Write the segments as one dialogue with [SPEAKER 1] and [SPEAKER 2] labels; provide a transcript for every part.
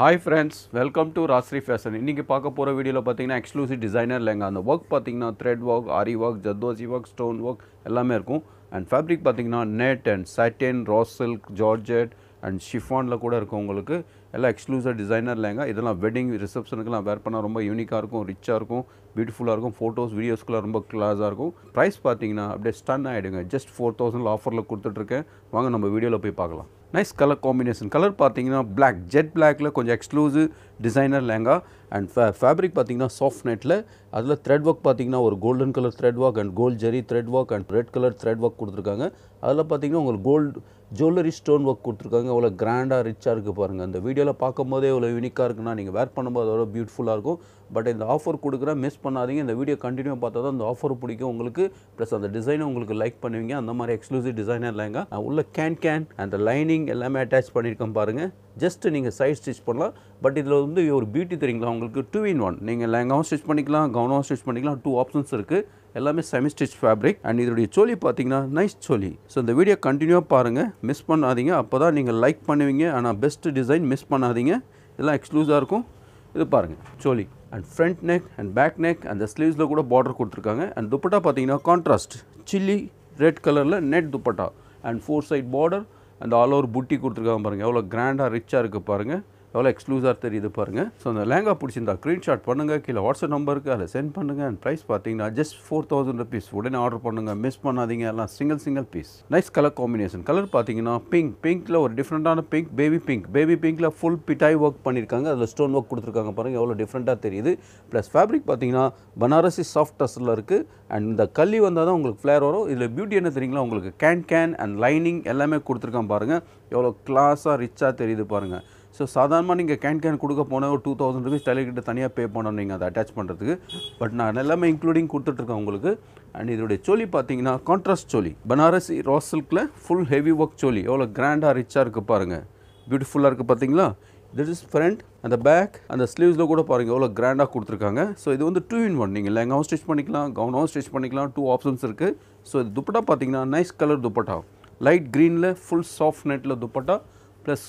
[SPEAKER 1] hi friends welcome to Rasri fashion இன்றைக்கி பார்க்க போகிற வீடியோவில் பார்த்தீங்கன்னா எக்ஸ்க்ளூசிவ் டிசைனர் லெங்கா அந்த ஒர்க் பார்த்தீங்கன்னா thread work aari work zardozi work stone work எல்லாமே இருக்கும் அண்ட் ஃபேப்ரிக் பார்த்தீங்கன்னா நெட் அண்ட் சட்டின் ராஸ் சில்க் ஜார்ஜெட் அண்ட் ஷிஃபானில் கூட இருக்கும் உங்களுக்கு எல்லாம் எக்ஸ்க்ளூசிவ் டிசைனர் லெங்கா இதெல்லாம் வெட்டிங் ரிசப்ஷனுக்குலாம் வேர் பண்ணால் ரொம்ப யூனிக்காக இருக்கும் ரிச்சாக இருக்கும் பியூட்டிஃபுல்லாக இருக்கும் ஃபோட்டோஸ் வீடியோஸ்க்குலாம் ரொம்ப கிளாஸாக இருக்கும் ப்ரைஸ் பார்த்தீங்கன்னா அப்படியே ஸ்டன் ஆகிடுங்க ஜஸ்ட் ஃபோர் தௌசண்ட் ஆஃபரில் கொடுத்துட்ருக்கேன் வாங்க நம்ம வீடியோவில் போய் பார்க்கலாம் நைஸ் கலர் காம்பினேஷன் கலர் பார்த்தீங்கன்னா பிளாக் ஜெட் பிளாக்கில் கொஞ்சம் எக்ஸ்க்ளூசிவ் டிசைனர் லேங்கா அண்ட் ஃபே ஃபேப்ரிக் பார்த்திங்கன்னா சாஃப்ட் நெட்டில் அதில் த்ரெட் ஒர்க் பார்த்திங்கன்னா ஒரு golden colour thread work and gold zari thread work and red colour thread work கொடுத்துருக்காங்க அதில் பார்த்திங்கன்னா உங்களுக்கு கோல்டு ஜுவல்லரி ஸ்டோன் ஒர்க் கொடுத்துருக்காங்க அவ்வளோ கிராண்டாக ரிச்சாக இருக்குது பாருங்கள் அந்த வீடியோவில் பார்க்கும்போதே எவ்வளோ யூனிக்காக இருக்குன்னா நீங்கள் வேர் பண்ணும்போது அவ்வளோ பியூட்டிஃபுல்லாக இருக்கும் பட் இந்த ஆஃபர் கொடுக்குற மிஸ் பண்ணாதீங்க இந்த வீடியோ கண்டினியூ பார்த்தா தான் அந்த ஆஃபர் பிடிக்கும் உங்களுக்கு ப்ளஸ் அந்த டிசைனை உங்களுக்கு லைக் பண்ணுவீங்க அந்த மாதிரி எக்ஸ்க்ளூசிவ் டிசைனர் இல்லைங்க உள்ள கேன் கேன் அந்த லைனிங் எல்லாமே அட்டாச் பண்ணியிருக்கேன் பாருங்கள் ஜஸ்ட்டு நீங்கள் சைட் ஸ்டிச் பண்ணலாம் பட் இதில் வந்து ஒரு பியூட்டி தெரியுங்களா உங்களுக்கு டூ இன் ஒன் நீங்கள் லெங்காவும் ஸ்டிச் பண்ணிக்கலாம் கவுனாகவும் ஸ்டிச் பண்ணிக்கலாம் டூ ஆப்ஷன்ஸ் இருக்குது எல்லாமே செமி ஸ்டிச் ஃபேப்ரிக் அண்ட் இதோடைய சோலி பார்த்தீங்கன்னா நைஸ் சோலி ஸோ இந்த வீடியோ கண்டினியூவாக பாருங்கள் மிஸ் பண்ணாதீங்க அப்போ தான் நீங்கள் லைக் பண்ணுவீங்க ஆனால் பெஸ்ட்டு டிசைன் மிஸ் பண்ணாதீங்க இதெல்லாம் எக்ஸ்க்ளூஸாக இருக்கும் இது பாருங்கள் choli and front neck and back neck அந்த ஸ்லீவ்ஸில் கூட பார்டர் கொடுத்துருக்காங்க அண்ட் துப்பட்டா பார்த்தீங்கன்னா கான்ட்ராஸ்ட் சில்லி ரெட் கலரில் net dupatta and four side border அந்த ஆல் ஓவர் புட்டி கொடுத்துருக்காங்க பாருங்கள் எவ்வளோ கிராண்டாக ரிச்சாக இருக்குது பாருங்கள் எவ்வளோ எக்ஸ்க்ளூஸாக தெரியுது பாருங்கள் ஸோ அந்த லேங்கா பிடிச்சிருந்தா ஸ்க்ரீன் ஷாட் பண்ணுங்கள் கீழே வாட்ஸ்அப் நம்பருக்கு அதில் சென்ட் பண்ணுங்கள் அண்ட் ப்ரைஸ் பார்த்தீங்கன்னா ஜஸ்ட் ஃபோர் தௌசண்ட் ருபீஸ் உடனே ஆர்டர் பண்ணுங்கள் மிஸ் பண்ணாதீங்க எல்லாம் single single piece nice colour combination colour பார்த்தீங்கன்னா பிங்க் பிங்க்கில் ஒரு டிஃப்ரெண்ட்டான பிங்க் பேபி பிங்க் பேபி பிங்க்கில் ஃபுல் பிட்டாய் ஒர்க் பண்ணியிருக்காங்க அதில் ஸ்டோன் ஒர்க் கொடுத்துருக்காங்க பாருங்கள் எவ்வளோ டிஃப்ரெண்ட்டாக தெரியுது ப்ளஸ் ஃபேப்ரிக் பார்த்தீங்கன்னா பனாரசி சாஃப்ட் டஸ்டில் இருக்குது அண்ட் இந்த கல்லி வந்தால் தான் உங்களுக்கு ஃப்ளேர் வரும் இதில் பியூட்டி என்ன தெரியுங்களா உங்களுக்கு கேன் கேன் அண்ட் லைனிங் எல்லாமே கொடுத்துருக்கான் பாருங்கள் எவ்வளோ கிளாஸாக ரிச்சாக தெரியுது பாருங்கள் ஸோ சாதாரணமாக நீங்கள் கேன் கேன் கொடுக்க போனால் ஒரு டூ தௌசண்ட் ருபீஸ் டெலிகிட்ட தனியாக பே பண்ணணும் நீங்கள் அதை அட்டாச் பண்ணுறதுக்கு பட் நான் எல்லாமே இன்க்ளூடிங் கொடுத்துட்ருக்கேன் உங்களுக்கு அண்ட் இதோடைய சோலி பார்த்தீங்கன்னா கான்ட்ராஸ்ட் சோலி பனாரசி ரோஸ் சில்கில் ஃபுல் ஹெவி ஒர்க் சோலி எவ்வளோ கிராண்டாக ரிச்சாக இருக்குது பாருங்கள் பியூட்டிஃபுல்லாக இருக்குது பார்த்தீங்களா திட் இஸ் ஃப்ரண்ட் அந்த பேக் அந்த ஸ்லீவ்ஸில் கூட பாருங்கள் எவ்வளோ கிராண்டாக கொடுத்துருக்காங்க ஸோ இது வந்து டூ இன் ஒன் நீங்கள் லெங்காவும் ஸ்டிச் பண்ணிக்கலாம் கவுனாகவும் ஸ்டிச் பண்ணிக்கலாம் டூ ஆப்ஷன்ஸ் இருக்குது ஸோ இது துப்பட்டா பார்த்தீங்கன்னா நைஸ் கலர் துப்பட்டா லைட் க்ரீனில் ஃபுல் சாஃப்ட் நெட்டில் dupatta plus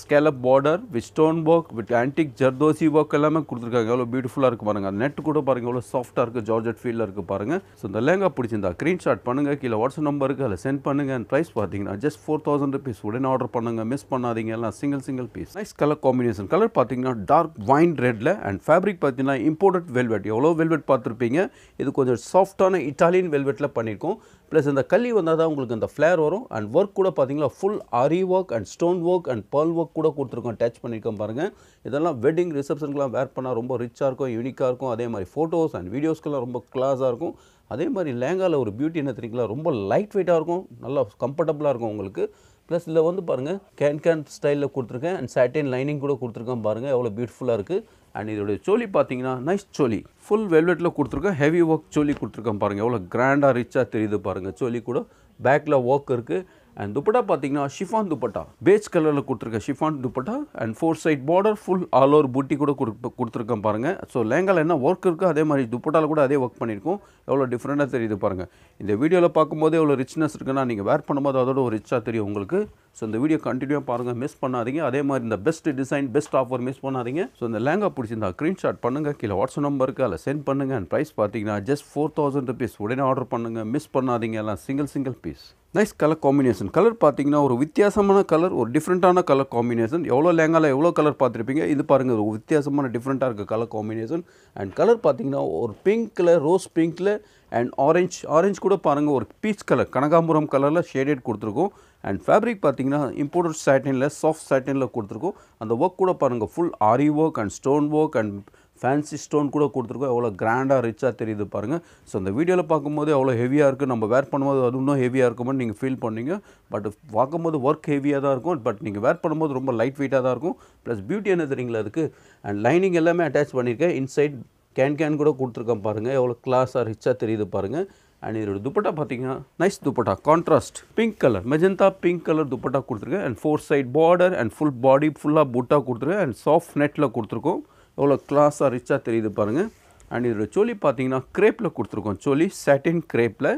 [SPEAKER 1] scallop border with stone work with antique zardozi work எல்லாமே கொடுத்துருக்காங்க எவ்வளோ பியூட்டிஃபுல்லாக இருக்குது பாருங்கள் நெட் கூட பாருங்கள் எவ்வளோ சாஃப்ட்டாக இருக்குது ஜார்ஜெட் ஃபீலில் இருக்குது பாருங்கள் ஸோ இந்த லேங்கா பிடிச்சிருந்தா ஸ்க்ரீன்ஷாட் பண்ணுங்கள் கீழே வாட்ஸ்அப் நம்பருக்கு அதில் சென்ட் பண்ணுங்கள் அண்ட் ப்ரைஸ் பார்த்தீங்கன்னா ஜஸ்ட் ஃபோர் தௌசண்ட் ருபீஸ் உடனே ஆர்டர் பண்ணுங்கள் மிஸ் பண்ணாதீங்க எல்லாம் single single piece nice colour combination colour பார்த்தீங்கன்னா டார்க் வைன் ரெட்டில் அண்ட் ஃபேப்ரிக் பார்த்தீங்கன்னா இம்போர்ட்டட் வெல்வெட் எவ்வளோ வெல்வெட் பார்த்துருப்பீங்க இது கொஞ்சம் சாஃப்டான இட்டாலியன் வெல்வெட்டில் பண்ணியிருக்கோம் ப்ளஸ் இந்த கல்லி வந்தால் தான் உங்களுக்கு இந்த ஃப்ளேர் வரும் அண்ட் ஒர்க் கூட பார்த்தீங்களா full aari work and stone work and pearl work கூட கொடுத்துருக்கோம் டச் பண்ணியிருக்கோம் பாருங்கள் இதெல்லாம் வெட்டிங் ரிசப்ஷனுக்குலாம் வேர் பண்ணால் ரொம்ப ரிச்சாக இருக்கும் யூனிக்காக இருக்கும் அதே மாதிரி ஃபோட்டோஸ் அண்ட் வீடியோஸ்க்கெல்லாம் ரொம்ப கிளாஸாக இருக்கும் அதே மாதிரி லேங்காவில் ஒரு பியூட்டி என்ன தெரியுங்களா ரொம்ப லைட் வெயிட்டாக இருக்கும் நல்லா கம்ஃபர்டபுளாக இருக்கும் உங்களுக்கு ப்ளஸ் இதில் வந்து பாருங்கள் கேன் கேன் ஸ்டைலில் கொடுத்துருக்கேன் அண்ட் சாட்டின் லைனிங் கூட கொடுத்துருக்கேன் பாருங்கள் எவ்வளோ பியூட்டிஃபுல்லாக இருக்குது அண்ட் இதோடைய சோழி பார்த்தீங்கன்னா நைஸ் சோழி ஃபுல் வெல்வெட்டில் கொடுத்துருக்கேன் ஹெவி ஒர்க் சோழி கொடுத்துருக்கேன் பாருங்கள் எவ்வளோ கிராண்டாக ரிச்சாக தெரியுது பாருங்கள் சோழி கூட பேக்கில் ஒர்க் இருக்குது அண்ட் துப்பட்டா பார்த்தீங்கன்னா ஷிஃபான் துப்பட்டா பேஜ் கலரில் கொடுத்துருக்க chiffon dupatta and four side border full all over buti கூட கொடுத்துருக்கேன் பாருங்கள் ஸோ லேங்காவில் என்ன ஒர்க் இருக்கோ அதே மாதிரி துப்பட்டாவில் கூட அதே ஒர்க் பண்ணியிருக்கோம் எவ்வளோ டிஃப்ரெண்ட்டாக தெரியுது பாருங்கள் இந்த வீடியோவில் பார்க்கும்போது எவ்வளோ ரிச்னஸ் இருக்குன்னா நீங்கள் வேர் பண்ணும்போது அதோட ஒரு ரிச்சாக தெரியும் உங்களுக்கு ஸோ இந்த வீடியோ கண்டினியூவாக பாருங்கள் மிஸ் பண்ணாதீங்க அதே மாதிரி இந்த best design best offer miss பண்ணாதீங்க ஸோ இந்த லேங்கா பிடிச்சிருந்தா ஸ்க்ரீன்ஷாட் பண்ணுங்கள் கீழே வாட்ஸ்அப் நம்பருக்கு அதில் சென்ட் பண்ணுங்கள் அண்ட் ப்ரைஸ் பார்த்தீங்கன்னா ஜஸ்ட் ஃபோர் தௌசண்ட் ருபீஸ் உடனே ஆர்டர் பண்ணுங்கள் மிஸ் பண்ணாதீங்க எல்லாம் single single piece nice colour combination colour பார்த்தீங்கன்னா ஒரு வித்தியாசமான கலர் ஒரு டிஃப்ரெண்ட்டான கலர் காம்பினேஷன் எவ்வளோ லேங்காவில் எவ்வளோ கலர் பார்த்துருப்பீங்க இது பாருங்கள் ஒரு வித்தியாசமான டிஃப்ரெண்ட்டாக இருக்குது கலர் காம்பினேஷன் அண்ட் கலர் பார்த்தீங்கன்னா ஒரு பிங்க்கில் ரோஸ் பிங்க்கில் அண்ட் ஆரஞ்ச் ஆரஞ்ச் கூட பாருங்கள் ஒரு பீச் கலர் கனகாம்பரம் கலரில் ஷேடட் கொடுத்துருக்கோம் அண்ட் ஃபேப்ரிக் பார்த்தீங்கன்னா இம்போர்ட்டட் சேட்டனில் சாஃப்ட் சேட்டனில் கொடுத்துருக்கோம் அந்த ஒர்க் கூட பாருங்கள் full aari work and stone work and fancy stone கூட கொடுத்துருக்கோம் எவ்வளோ கிராண்டாக ரிச்சாக தெரியுது பாருங்கள் ஸோ அந்த வீடியோவில் பார்க்கும்போது எவ்வளோ ஹெவியாக இருக்குது நம்ம வேர் பண்ணும்போது அது இன்னும் ஹெவியாக இருக்குமோ நீங்கள் ஃபீல் பண்ணீங்க பட் பார்க்கும்போது ஒர்க் ஹெவியாக தான் இருக்கும் பட் நீங்கள் வேர் பண்ணும்போது ரொம்ப லைட் வெயிட்டாக தான் இருக்கும் ப்ளஸ் பியூட்டி என்ன தெரியுங்களா அதுக்கு அண்ட் லைனிங் எல்லாமே அட்டாச் பண்ணியிருக்கேன் இன்சைட் கேன் கேன் கூட கொடுத்துருக்கேன் பாருங்கள் எவ்வளோ கிளாஸாக ரிச்சாக தெரியுது பாருங்கள் அண்ட் இதோட துப்பட்டா பார்த்தீங்கன்னா nice dupatta contrast pink colour magenta pink colour dupatta கொடுத்துருக்கேன் and four side border and full body ஃபுல்லாக பூட்டாக கொடுத்துருக்கேன் அண்ட் சாஃப்ட் நெட்டில் கொடுத்துருக்கோம் எவ்வளோ கிளாஸாக ரிச்சாக தெரியுது பாருங்கள் அண்ட் இதோட சொல்லி பார்த்தீங்கன்னா க்ரேப்பில் கொடுத்துருக்கோம் சொல்லி சேட்டின் க்ரேப்பில்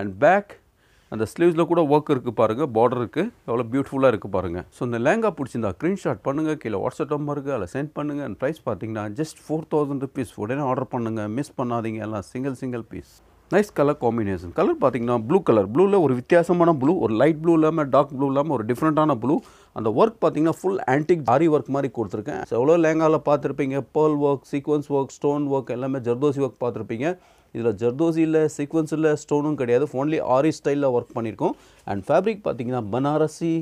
[SPEAKER 1] அண்ட் பேக் அந்த ஸ்லீவ்ஸில் கூட ஒர்க் இருக்குது பாருங்கள் பார்டர் இருக்குது எவ்வளோ பியூட்டிஃபுல்லாக இருக்குது பாருங்கள் ஸோ இந்த லேங்கா பிடிச்சிருந்தா ஸ்க்ரீன்ஷாட் பண்ணுங்கள் கீழே வாட்ஸ்அப் நம்பர் இருக்குது அதில் சென்ட் பண்ணுங்கள் அண்ட் ப்ரைஸ் பார்த்தீங்கன்னா ஜஸ்ட் ஃபோர் தௌசண்ட் ருபீஸ் உடனே ஆர்டர் பண்ணுங்கள் மிஸ் பண்ணாதீங்க எல்லாம் single single piece nice colour combination colour பார்த்திங்கன்னா ப்ளூ கலர் ப்ளூவில் ஒரு வித்தியாசமான ப்ளூ ஒரு லைட் ப்ளூ இல்லாமல் டார்க் ப்ளூ இல்லாமல் ஒரு டிஃப்ரெண்ட்டான ப்ளூ அந்த ஒர்க் பார்த்திங்கன்னா ஃபுல் ஆன்டிக் ஆரி ஒர்க் மாதிரி கொடுத்துருக்கேன் எவ்வளோ லேங்காவில் பார்த்துருப்பீங்க pearl work sequins work stone work எல்லாமே ஜர்தோசி ஒர்க் பார்த்துருப்பீங்க இதில் ஜர்தோசி இல்லை சீக்வன்ஸ் இல்லை ஸ்டோனும் கிடையாது ஒன்லி ஆரி ஸ்டைலில் ஒர்க் பண்ணியிருக்கோம் அண்ட் ஃபேப்ரிக் பார்த்திங்கன்னா பனாரசி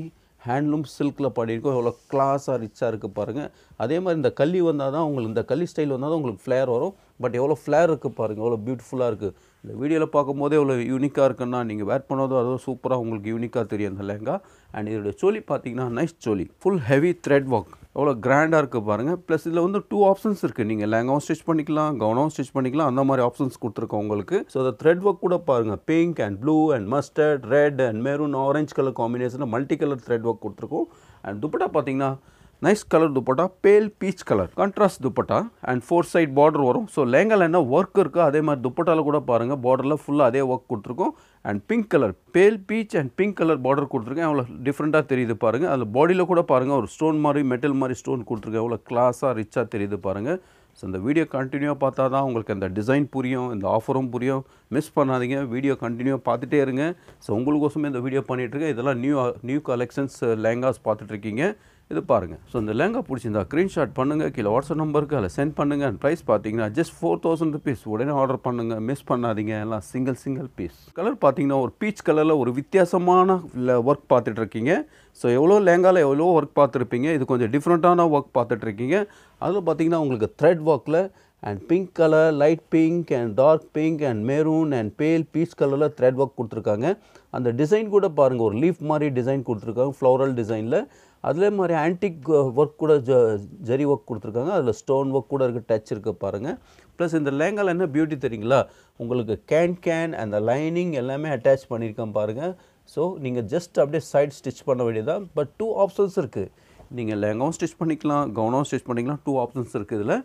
[SPEAKER 1] ஹேண்ட்லூம் சில்கில் பாடியிருக்கோம் எவ்வளோ கிளாஸாக ரிச்சாக இருக்குது பாருங்கள் அதே மாதிரி இந்த கல்லி வந்தால் தான் உங்களுக்கு இந்த கல்லி ஸ்டைல் வந்தால் தான் உங்களுக்கு ஃப்ளேர் வரும் பட் எவ்வளோ ஃப்ளேர் இருக்குது பாருங்கள் எவ்வளோ பியூட்டிஃபுல்லாக இருக்குது இந்த வீடியோவில் பார்க்கும்போதே எவ்வளோ யூனிக்காக இருக்குன்னா நீங்கள் வேர் பண்ணதோ அதோ சூப்பராக உங்களுக்கு யூனிக்காக தெரியும் அந்த லெங்கா அண்ட் இதோடய சோலி பார்த்தீங்கன்னா nice choli full heavy thread work எவ்வளோ கிராண்டாக இருக்குது பாருங்கள் ப்ளஸ் இதில் வந்து டூ ஆப்ஷன்ஸ் இருக்குது நீங்கள் லேங்காவும் ஸ்டிச் பண்ணிக்கலாம் கவுனாவும் ஸ்டிச் பண்ணிக்கலாம் அந்த மாதிரி ஆப்ஷன்ஸ் கொடுத்துருக்கோம் உங்களுக்கு ஸோ அந்த த்ரெட் ஒர்க் கூட பாருங்கள் pink and blue and mustard red and maroon orange colour காம்பினேஷனில் மல்டி கலர் த்ரெட் ஒர்க் கொடுத்துருக்கோம் அண்ட் துப்பட்டா பார்த்தீங்கன்னா nice colour dupatta pale peach colour contrast dupatta and four side border வரும் ஸோ லேங்கால என்ன ஒர்க் இருக்குது அதே மாதிரி துப்பட்டாவில் கூட பாருங்கள் பார்டரில் ஃபுல்லாக அதே ஒர்க் கொடுத்துருக்கும் and pink colour pale peach and pink colour border கொடுத்துருக்கேன் அவ்வளோ டிஃப்ரெண்ட்டாக தெரியுது பாருங்கள் அதில் பாடியில் கூட பாருங்கள் ஒரு ஸ்டோன் மாதிரி மெட்டல் மாதிரி ஸ்டோன் கொடுத்துருக்கேன் அவ்வளோ கிளாஸாக ரிச்சாக தெரியுது பாருங்கள் ஸோ இந்த வீடியோ கண்டினியூவாக பார்த்தா தான் உங்களுக்கு அந்த டிசைன் புரியும் இந்த ஆஃபரும் புரியும் மிஸ் பண்ணாதீங்க வீடியோ கண்டினியூவாக பார்த்துட்டே இருங்க ஸோ உங்களுக்கோசமே இந்த வீடியோ பண்ணிகிட்ருக்கேன் இதெல்லாம் நியூ நியூ கலெக்ஷன்ஸ் லேங்காஸ் பார்த்துட்ருக்கீங்க இது பாருங்கள் ஸோ இந்த லெங்கா பிடிச்சிருந்தா ஸ்க்ரீன்ஷாட் பண்ணுங்கள் கீழே வாட்ஸ்அப் நம்பருக்கு அதில் சென்ட் பண்ணுங்கள் அண்ட் ப்ரைஸ் பார்த்தீங்கன்னா ஜஸ்ட் ஃபோர் தௌசண்ட் ருபீஸ் உடனே ஆர்டர் பண்ணுங்கள் மிஸ் பண்ணாதீங்க எல்லாம் சிங்கிள் சிங்கிள் பீஸ் கலர் பார்த்தீங்கன்னா ஒரு பீச் கலரில் ஒரு வித்தியாசமான ஒர்க் பார்த்துட்டு இருக்கீங்க ஸோ எவ்வளோ லேங்காவில் எவ்வளோ ஒர்க் பார்த்துருப்பீங்க இது கொஞ்சம் டிஃப்ரெண்ட்டான ஒர்க் பார்த்துட்ருக்கீங்க அதில் பார்த்தீங்கன்னா உங்களுக்கு த்ரெட் ஒர்க்கில் and pink colour light pink and dark pink and maroon and pale peach கலரில் த்ரெட் ஒர்க் கொடுத்துருக்காங்க அந்த டிசைன் கூட பாருங்கள் ஒரு லீஃப் மாதிரி டிசைன் கொடுத்துருக்காங்க ஃப்ளோரல் டிசைனில் அதில் மாதிரி ஆன்டிக் ஒர்க் கூட ஜ ஜரி ஒர்க் கொடுத்துருக்காங்க அதில் ஸ்டோன் ஒர்க் கூட இருக்குது டச் இருக்குது பாருங்கள் ப்ளஸ் இந்த லேங்கால் என்ன பியூட்டி தெரியுங்களா உங்களுக்கு கேன் கேன் அந்த லைனிங் எல்லாமே அட்டாச் பண்ணியிருக்கேன் பாருங்கள் ஸோ நீங்கள் ஜஸ்ட் அப்படியே சைட் ஸ்டிச் பண்ண வேண்டியதான் பட் டூ ஆப்ஷன்ஸ் இருக்குது நீங்கள் லேங்காவும் ஸ்டிச் பண்ணிக்கலாம் கவுனாவும் ஸ்டிச் பண்ணிக்கலாம் டூ ஆப்ஷன்ஸ் இருக்குது இதில்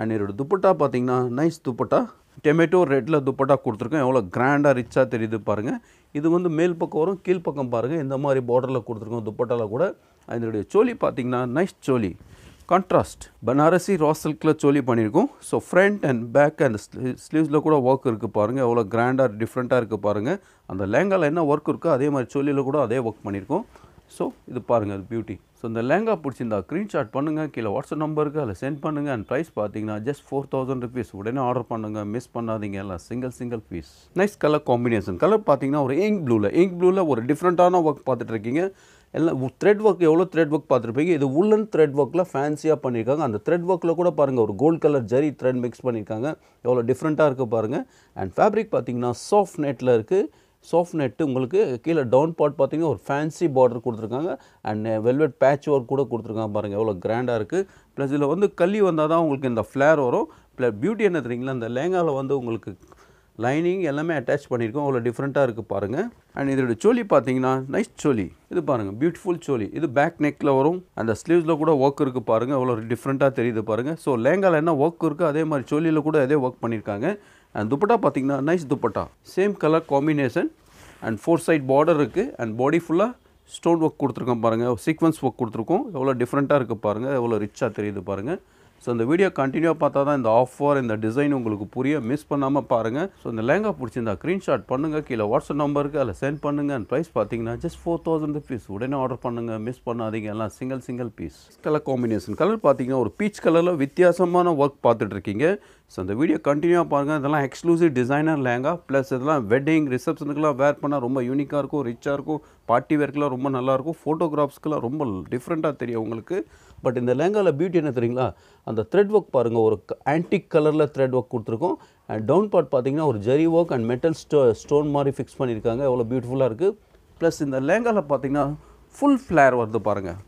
[SPEAKER 1] அண்ட் என்னோடய துப்பட்டா பார்த்தீங்கன்னா நைஸ் துப்பட்டா டெமேட்டோ ரெட்டில் துப்பட்டா கொடுத்துருக்கோம் எவ்வளோ கிராண்டாக ரிச்சாக தெரியுது பாருங்கள் இது வந்து மேல் பக்கம் வரும் கீழ்ப்பக்கம் பாருங்கள் இந்த மாதிரி பார்டரில் கொடுத்துருக்கோம் துப்பட்டாவில் கூட அதனுடைய சோழி பார்த்திங்கன்னா நைஸ் சோழி கான்ட்ராஸ்ட் பனாரசி ராசல்கில் சோழி பண்ணியிருக்கோம் so front and back and ஸ்லீவ்ஸில் கூட ஒர்க் இருக்குது பாருங்கள் எவ்வளோ கிராண்டாக டிஃப்ரெண்ட்டாக இருக்குது பாருங்கள் அந்த லேங்காவில் என்ன ஒர்க் இருக்கோ அதே மாதிரி சோழியில் கூட அதே ஒர்க் பண்ணியிருக்கோம் ஸோ இது பாருங்கள் அது பியூட்டி ஸோ இந்த லேங்கா பிடிச்சிருந்தா ஸ்க்ரீன்ஷாட் பண்ணுங்கள் கீழே வாட்ஸ்அப் நம்பருக்கு அதில் சென்ட் பண்ணுங்கள் அண்ட் ப்ரைஸ் பார்த்தீங்கன்னா ஜஸ்ட் ஃபோர் தௌசண்ட் ருபீஸ் உடனே ஆர்டர் பண்ணுங்கள் மிஸ் பண்ணாதீங்க எல்லாம் single single piece nice colour combination colour பார்த்தீங்கன்னா ஒரு இங்க் ப்ளூவில் இங்க் ப்ளூவில் ஒரு டிஃப்ரெண்ட்டான ஒர்க் பார்த்துட்டு இருக்கீங்க எல்லாம் த்ரெட் ஒர்க் எவ்வளோ த்ரெட் ஒர்க் பார்த்துருப்பீங்க இது உள்ளன் த்ரெட் ஒர்க்கில் ஃபேன்சியாக பண்ணியிருக்காங்க அந்த த்ரெட் ஒர்க்கில் கூட பாருங்கள் ஒரு gold colour zari thread mix பண்ணியிருக்காங்க எவ்வளோ டிஃப்ரெண்ட்டாக இருக்குது பாருங்கள் அண்ட் ஃபேப்ரிக் பார்த்தீங்கன்னா சாஃப்ட் நெட்டில் இருக்குது சோஃப் நெட்டு உங்களுக்கு கீழே டவுன் பார்ட் பார்த்தீங்கன்னா ஒரு ஃபேன்சி பார்டர் கொடுத்துருக்காங்க அண்ட் வெல்வெட் பேட்ச் ஒர்க் கூட கொடுத்துருக்காங்க பாருங்கள் எவ்வளோ கிராண்டாக இருக்குது ப்ளஸ் இதில் வந்து கல்வி வந்தால் தான் உங்களுக்கு இந்த ஃப்ளேர் வரும் ப்ளஸ் பியூட்டி என்ன தெரியுங்களா இந்த லேங்காவில் வந்து உங்களுக்கு லைனிங் எல்லாமே அட்டாச் பண்ணியிருக்கோம் அவ்வளோ டிஃப்ரெண்ட்டாக இருக்குது பாருங்கள் அண்ட் இதோட சோலி பார்த்தீங்கன்னா நைஸ் சோலி இது பாருங்கள் பியூட்டிஃபுல் சோலி இது பேக் நெக்கில் வரும் அந்த ஸ்லீவ்ஸில் கூட ஒர்க் இருக்குது பாருங்கள் அவ்வளோ டிஃப்ரெண்ட்டாக தெரியுது பாருங்கள் ஸோ லேங்காவில் என்ன ஒர்க் இருக்குது அதே மாதிரி சோலியில் கூட அதே ஒர்க் பண்ணியிருக்காங்க அண்ட் துப்பட்டா பார்த்திங்கன்னா nice dupatta same colour combination and four side border இருக்குது அண்ட் பாடி ஃபுல்லாக ஸ்டோன் ஒர்க் கொடுத்துருக்கோம் பாருங்கள் சீக்வன்ஸ் ஒர்க் கொடுத்துருக்கோம் எவ்வளோ டிஃப்ரெண்ட்டாக இருக்குது பாருங்கள் எவ்வளோ ரிச்சாக தெரியுது பாருங்கள் ஸோ அந்த வீடியோ கண்டினியூவாக பார்த்தா தான் இந்த ஆஃபர் இந்த டிசைன் உங்களுக்கு புரிய மிஸ் பண்ணாமல் பாருங்கள் ஸோ இந்த லேங்கா பிடிச்சிருந்தா ஸ்க்ரீன்ஷாட் பண்ணுங்கள் கீழே வாட்ஸ்அப் நம்பருக்கு அதில் சென்ட் பண்ணுங்கள் அண்ட் ப்ரைஸ் பார்த்தீங்கன்னா ஜஸ்ட் ஃபோர் தௌசண்ட் ருபீஸ் உடனே ஆர்டர் பண்ணுங்கள் மிஸ் பண்ணாதீங்க எல்லாம் single single piece colour combination colour பார்த்தீங்கன்னா ஒரு பீச் கலரில் வித்தியாசமான ஒர்க் பார்த்துட்ருக்கீங்க ஸோ அந்த வீடியோ கண்டினியூவாக பாருங்கள் இதெல்லாம் எக்ஸ்க்ளூசிவ் டிசைனர் லேங்கா ப்ளஸ் இதெல்லாம் வெட்டிங் ரிசப்ஷனுக்குலாம் வேர் பண்ணால் ரொம்ப யூனிக்காக இருக்கும் ரிச்சாக இருக்கும் பார்ட்டி வேர்க்கெலாம் ரொம்ப நல்லாயிருக்கும் ஃபோட்டோகிராஃப்ஸ்க்கெலாம் ரொம்ப டிஃப்ரெண்ட்டாக தெரியும் உங்களுக்கு பட் இந்த லேங்காவில் பியூட்டி என்ன தெரியுங்களா அந்த த்ரெட் ஒர்க் பாருங்கள் ஒரு ஆன்டிக் கலரில் த்ரெட் ஒர்க் கொடுத்துருக்கோம் அண்ட் டவுன் பார்ட் பார்த்தீங்கன்னா ஒரு ஜெரி ஒர்க் அண்ட் மெட்டல் ஸ்டோ ஸ்டோன் மாதிரி ஃபிக்ஸ் பண்ணியிருக்காங்க எவ்வளோ பியூட்டிஃபுல்லாக இருக்குது ப்ளஸ் இந்த லேங்காவில் பார்த்தீங்கன்னா ஃபுல் ஃப்ளேர் வருது பாருங்கள்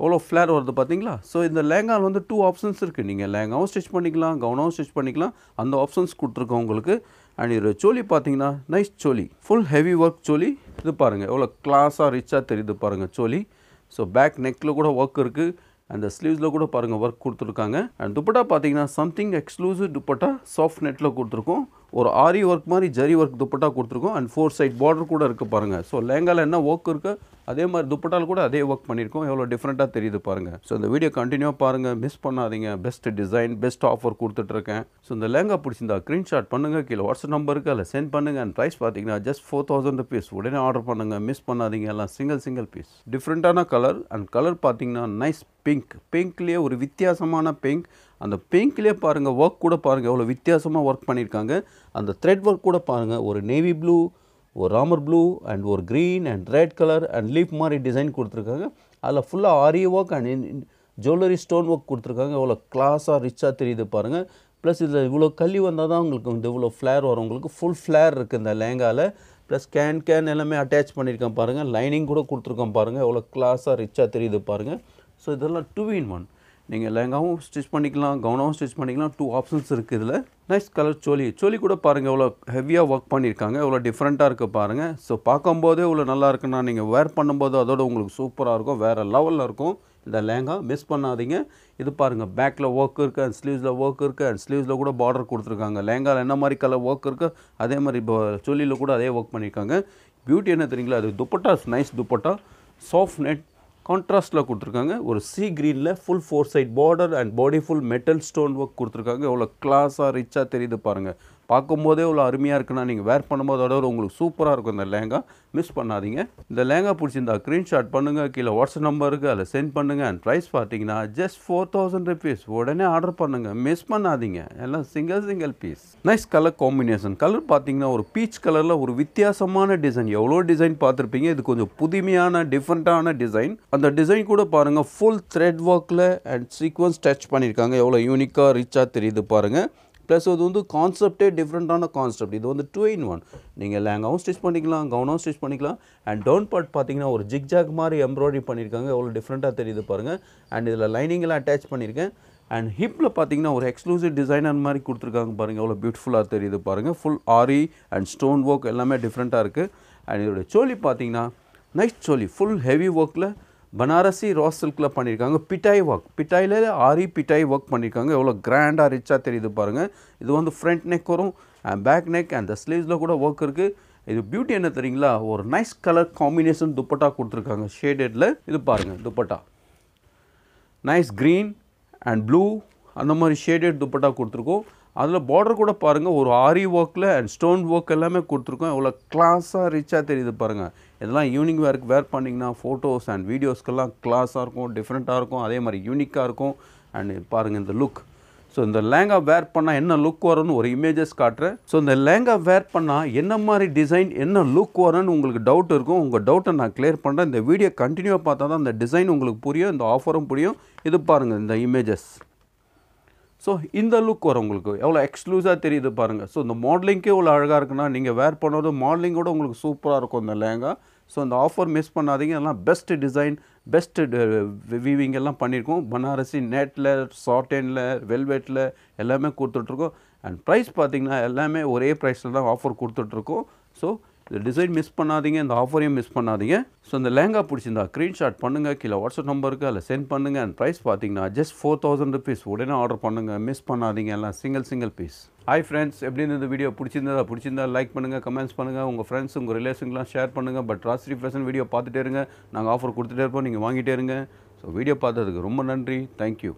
[SPEAKER 1] எவ்வளோ ஃப்ளேர் வருது பார்த்தீங்களா ஸோ இந்த லேங்கால் வந்து டூ ஆப்ஷன்ஸ் இருக்குது நீங்கள் லேங்காவும் ஸ்டிச் பண்ணிக்கலாம் கவுனாகவும் ஸ்டிச் பண்ணிக்கலாம் அந்த ஆப்ஷன்ஸ் கொடுத்துருக்கோம் உங்களுக்கு அண்ட் இது சோலி பார்த்தீங்கன்னா nice choli full heavy work choli இது பாருங்கள் எவ்வளோ கிளாஸாக ரிச்சாக தெரியுது பாருங்கள் சோலி ஸோ பேக் நெக்கில் கூட ஒர்க் இருக்குது அந்த ஸ்லீவ்ஸில் கூட பாருங்கள் ஒர்க் கொடுத்துருக்காங்க அண்ட் துப்பட்டா பார்த்தீங்கன்னா சம்திங் எக்ஸ்க்ளூசிவ் துப்பட்டா சாஃப்ட் நெட்டில் கொடுத்துருக்கோம் ஒரு ஆரி ஒர்க் மாதிரி ஜரி ஒர்க் துப்பட்டா கொடுத்துருக்கோம் அண்ட் ஃபோர் சைட் பார்டர் கூட இருக்குது பாருங்கள் ஸோ லேங்காவில் என்ன ஒர்க் இருக்குது அதே மாதிரி துப்பட்டால் கூட அதே ஒர்க் பண்ணியிருக்கோம் எவ்வளோ டிஃப்ரெண்ட்டாக தெரியுது பாருங்கள் ஸோ இந்த வீடியோ கண்டினியூவாக பாருங்கள் மிஸ் பண்ணாதீங்க பெஸ்ட் டிசைன் பெஸ்ட் ஆஃபர் கொடுத்துட்ருக்கேன் ஸோ இந்த லேங்கா பிடிச்சிருந்தா ஸ்க்ரீன்ஷாட் பண்ணுங்கள் கீழே வாட்ஸ்அப் நம்பருக்கு அதில் சென்ட் பண்ணுங்கள் அண்ட் ப்ரைஸ் பார்த்தீங்கன்னா ஜஸ்ட் ஃபோர் தௌசண்ட் ருபீஸ் உடனே ஆர்டர் பண்ணுங்கள் மிஸ் பண்ணாதீங்க எல்லாம் சிங்கிள் சிங்கிள் பீஸ் டிஃப்ரெண்ட்டான கலர் அண்ட் கலர் பார்த்தீங்கன்னா நைஸ் பிங்க் பிங்க்லேயே ஒரு வித்தியாசமான பிங்க் அந்த பிங்க்லேயே பாருங்கள் ஒர்க் கூட பாருங்கள் எவ்வளோ வித்தியாசமாக ஒர்க் பண்ணியிருக்காங்க அந்த த்ரெட் ஒர்க் கூட பாருங்கள் ஒரு நேவி ப்ளூ ஒரு ராமர் ப்ளூ அண்ட் ஒரு green and red colour and leaf மாதிரி டிசைன் கொடுத்துருக்காங்க அதில் ஃபுல்லாக aari work and jewellery stone work கொடுத்துருக்காங்க எவ்வளோ கிளாஸாக ரிச்சாக தெரியுது பாருங்கள் ப்ளஸ் இதில் இவ்வளோ கல்வி வந்தால் தான் உங்களுக்கு இந்த இவ்வளோ ஃப்ளேர் வரும் உங்களுக்கு ஃபுல் ஃப்ளேர் இருக்குது இந்த லேங்காவில் ப்ளஸ் கேன் கேன் எல்லாமே அட்டாச் பண்ணியிருக்கேன் பாருங்கள் லைனிங் கூட கொடுத்துருக்கோம் பாருங்கள் எவ்வளோ கிளாஸாக ரிச்சாக தெரியுது பாருங்கள் ஸோ இதெல்லாம் டூ இன் ஒன் நீங்கள் லெங்காவும் ஸ்டிச் பண்ணிக்கலாம் கவுனாவும் ஸ்டிச் பண்ணிக்கலாம் டூ ஆப்ஷன்ஸ் இருக்குது இதில் நெக்ஸ்ட் கலர் சோலி சோலி கூட பாருங்கள் எவ்வளோ ஹெவியாக ஒர்க் பண்ணியிருக்காங்க எவ்வளோ டிஃப்ரெண்ட்டாக இருக்குது பாருங்கள் ஸோ பார்க்கும்போதே இவ்வளோ நல்லா இருக்குன்னா நீங்கள் வேர் பண்ணும்போது அதோட உங்களுக்கு சூப்பராக இருக்கும் வேறு லெவலில் இருக்கும் இந்த லேங்கா மிஸ் பண்ணாதீங்க இது பாருங்கள் பேக்கில் ஒர்க் இருக்குது அண்ட் ஸ்லீவ்ஸில் ஒர்க் இருக்குது அண்ட் ஸ்லீவ்ஸில் கூட பார்டர் கொடுத்துருக்காங்க லேங்காவில் என்ன மாதிரி கலர் ஒர்க் இருக்குது அதே மாதிரி இப்போ சொல்லியில் கூட அதே ஒர்க் பண்ணியிருக்காங்க பியூட்டி என்ன தெரியுங்களா அது dupatta nice dupatta soft net கான்ட்ராஸ்ட்டில் கொடுத்துருக்காங்க ஒரு சி க்ரீனில் full four side border and body full metal stone work கொடுத்துருக்காங்க எவ்வளோ கிளாஸாக ரிச்சாக தெரியுது பாருங்கள் பார்க்கும்போதே இவ்வளோ அருமையாக இருக்குன்னா நீங்கள் வேர் பண்ணும்போது அதோட உங்களுக்கு சூப்பராக இருக்கும் இந்த லேங்கா மிஸ் பண்ணாதீங்க இந்த லேங்கா பிடிச்சிருந்தா ஸ்க்ரீன்ஷாட் பண்ணுங்கள் கீழே வாட்ஸ்அப் நம்பர் இருக்குது அதில் சென்ட் பண்ணுங்கள் அண்ட் ப்ரைஸ் பார்த்தீங்கன்னா ஜஸ்ட் ஃபோர் தௌசண்ட் ருபீஸ் உடனே ஆர்டர் பண்ணுங்கள் மிஸ் பண்ணாதீங்க எல்லாம் single single piece nice colour combination colour பார்த்தீங்கன்னா ஒரு பீச் கலரில் ஒரு வித்தியாசமான டிசைன் எவ்வளோ டிசைன் பார்த்துருப்பீங்க இது கொஞ்சம் புதுமையான டிஃப்ரெண்ட்டான டிசைன் அந்த டிசைன் கூட பாருங்கள் ஃபுல் த்ரெட் ஒர்க்கில் அண்ட் சீக்வன்ஸ் டச் பண்ணியிருக்காங்க எவ்வளோ யூனிக்காக ரிச்சாக தெரியுது பாருங்கள் ப்ளஸ் அது வந்து கான்செப்டே டிஃப்ரெண்ட்டான கான்செப்ட் இது வந்து டூ இன் ஒன் நீங்கள் லேங்காகவும் ஸ்டிச் பண்ணிக்கலாம் கவுனாகவும் ஸ்டிச் பண்ணிக்கலாம் அண்ட் டவுன் பார்ட் பார்த்தீங்கன்னா ஒரு ஜிக்ஜாக் மாதிரி எம்ப்ராய்டரி பண்ணியிருக்காங்க எவ்வளோ டிஃப்ரெண்ட்டாக தெரியுது பாருங்கள் அண்ட் இதில் லைனிங்கெல்லாம் அட்டாச் பண்ணியிருக்கேன் அண்ட் ஹிப்பில் பார்த்தீங்கன்னா ஒரு எக்ஸ்க்ளூசிவ் டிசைனர் மாதிரி கொடுத்துருக்காங்க பாருங்கள் எவ்வளோ பியூட்டிஃபுல்லாக தெரியுது பாருங்கள் full aari and stone work எல்லாமே டிஃப்ரெண்ட்டாக இருக்குது அண்ட் இதோட சோலி பார்த்தீங்கன்னா நைஸ் சோலி ஃபுல் ஹெவி ஒர்க்கில் பனாரசி ரோஸ் சில்கில் பண்ணியிருக்காங்க பிட்டாய் ஒர்க் பிட்டாயில் ஆரி பிட்டாய் ஒர்க் பண்ணியிருக்காங்க எவ்வளோ கிராண்டாக ரிச்சாக தெரியுது பாருங்கள் இது வந்து ஃப்ரண்ட் நெக் வரும் அண்ட் பேக் நெக் அந்த ஸ்லீவ்ஸில் கூட ஒர்க் இருக்குது இது பியூட்டி என்ன தெரியுங்களா ஒரு நைஸ் கலர் காம்பினேஷன் துப்பட்டா கொடுத்துருக்காங்க ஷேடடில் இது பாருங்கள் dupatta nice green and blue அந்த மாதிரி ஷேடட் துப்பட்டா கொடுத்துருக்கோம் அதில் பார்டர் கூட பாருங்கள் ஒரு ஆரி ஒர்க்கில் அண்ட் ஸ்டோன் ஒர்க் எல்லாமே கொடுத்துருக்கோம் இவ்வளோ கிளாஸாக ரிச்சாக தெரியுது பாருங்கள் இதெல்லாம் ஈவினிங் வேர்க்கு வேர் பண்ணிங்கன்னா ஃபோட்டோஸ் அண்ட் வீடியோஸ்க்கெல்லாம் கிளாஸாக இருக்கும் டிஃப்ரெண்ட்டாக இருக்கும் அதே மாதிரி யூனிக்காக இருக்கும் அண்ட் பாருங்கள் இந்த லுக் ஸோ இந்த லேங்கா வேர் பண்ணால் என்ன லுக் வரும்னு ஒரு இமேஜஸ் காட்டுறேன் ஸோ இந்த லேங்கா வேர் பண்ணால் என்ன மாதிரி டிசைன் என்ன லுக் வரும்னு உங்களுக்கு டவுட் இருக்கும் உங்கள் டவுட்டை நான் கிளியர் பண்ணுறேன் இந்த வீடியோ கண்டினியூவாக பார்த்தா தான் இந்த டிசைன் உங்களுக்கு புரியும் இந்த ஆஃபரும் புரியும் இது பாருங்கள் இந்த இமேஜஸ் ஸோ இந்த லுக் வரும் உங்களுக்கு எவ்வளோ எக்ஸ்க்ளூஸாக தெரியுது பாருங்கள் ஸோ இந்த மாடலிங்க்கே இவ்வளோ அழகாக இருக்குன்னா நீங்கள் வேர் பண்ணது மாடலிங்கோட உங்களுக்கு சூப்பராக இருக்கும் இந்த லேங்கா ஸோ அந்த ஆஃபர் மிஸ் பண்ணாதீங்க uh, எல்லாம் பெஸ்ட் டிசைன் பெஸ்ட் வீவிங் எல்லாம் பண்ணியிருக்கோம் பனாரசி நெட்டில் சாட்டனில் வெல்வெட்டில் எல்லாமே கொடுத்துட்ருக்கோம் அண்ட் ப்ரைஸ் பார்த்தீங்கன்னா எல்லாமே ஒரே ப்ரைஸில் தான் ஆஃபர் கொடுத்துட்ருக்கோம் ஸோ இந்த டிசைன் மிஸ் பண்ணாதீங்க இந்த ஆஃபரையும் மிஸ் பண்ணாதீங்க ஸோ இந்த லேங்கா பிடிச்சிருந்தா ஸ்க்ரீன்ஷாட் பண்ணுங்கள் கீழே வாட்ஸ்அப் நம்பருக்கு அதில் சென்ட் பண்ணுங்கள் அண்ட் ப்ரைஸ் பார்த்தீங்கன்னா ஜஸ்ட் ஃபோர் தௌசண்ட் ருபீஸ் உடனே ஆர்டர் பண்ணுங்கள் மிஸ் பண்ணாதீங்க எல்லாம் single single piece hi friends எப்படின்னு இந்த வீடியோ பிடிச்சிருந்ததா பிடிச்சிருந்தா லைக் பண்ணுங்கள் கமெண்ட்ஸ் பண்ணுங்கள் உங்கள் ஃப்ரெண்ட்ஸ் உங்கள் ரிலேஷன்லாம் ஷேர் பண்ணுங்கள் பட் ராஸ்ரி ஃபேஷன் வீடியோ பார்த்துட்டே இருங்க நாங்கள் ஆஃபர் கொடுத்துட்டே இருப்போம் நீங்கள் வாங்கிட்டே இருங்க ஸோ வீடியோ பார்த்ததுக்கு ரொம்ப நன்றி தேங்க்யூ